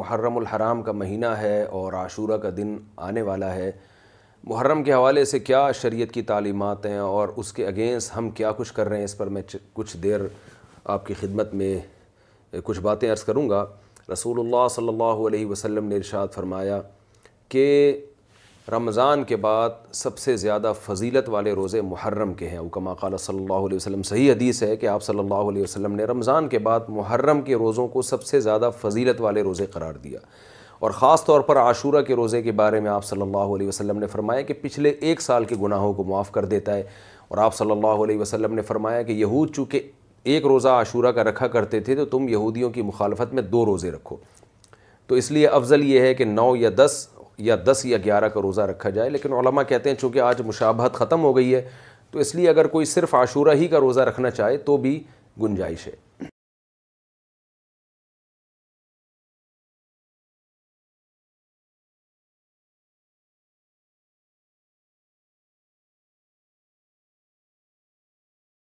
मुहर्रम हराम का महीना है और आशूरा का दिन आने वाला है मुहर्रम के हवाले से क्या शरीयत की तालीमत हैं और उसके अगेंस्ट हम क्या कुछ कर रहे हैं इस पर मैं कुछ देर आपकी खिदमत में कुछ बातें अर्ज़ करूँगा रसूल सल्ला वसलम ने इरशाद फरमाया कि रमज़ान के बाद सबसे ज़्यादा फजीलत वाले रोज़े मुहर्रम के हैं उकमा काल सल्ह अलैहि सही हदीस है कि आप सल्लल्लाहु अलैहि ने रमज़ान के बाद मुहर्रम के रोज़ों को सबसे ज़्यादा फजीलत वाले रोज़े करार दिया और ख़ास तौर पर आशूरा के रोज़े के बारे में आप सल्लल्लाहु अलैहि ने फरमाया कि पिछले एक साल के गुनाहों को माफ़ कर देता है और आप सल्लल्लाहु अलैहि ने फरमाया कि यहूद चूँकि एक रोज़ा आशूरा का रखा करते थे तो तुम यहूदियों की मुखालफत में दो रोज़े रखो तो इसलिए अफजल ये है कि नौ या दस या दस या ग्यारह का रोज़ा रखा जाए लेकिन कहते हैं चूँकि आज मुशाबहत ख़त्म हो गई है तो इसलिए अगर कोई सिर्फ आशूरा ही का रोज़ा रखना चाहे तो भी गुंजाइश है